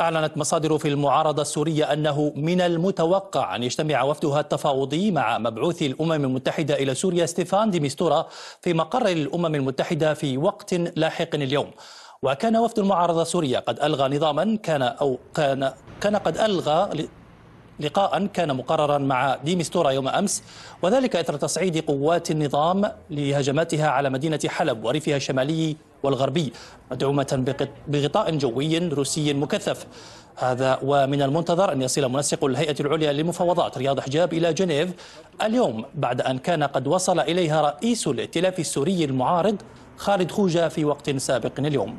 أعلنت مصادر في المعارضة السورية أنه من المتوقع أن يجتمع وفدها التفاوضي مع مبعوث الأمم المتحدة إلى سوريا ستيفان ديميستورا في مقر الأمم المتحدة في وقت لاحق اليوم وكان وفد المعارضة السورية قد ألغى نظاما كان أو كان كان قد ألغى لقاء كان مقررا مع ديمستورا يوم امس وذلك اثر تصعيد قوات النظام لهجماتها على مدينه حلب وريفها الشمالي والغربي مدعومة بغطاء جوي روسي مكثف هذا ومن المنتظر أن يصل منسق الهيئة العليا لمفاوضات رياض حجاب إلى جنيف اليوم بعد أن كان قد وصل إليها رئيس الائتلاف السوري المعارض خالد خوجة في وقت سابق اليوم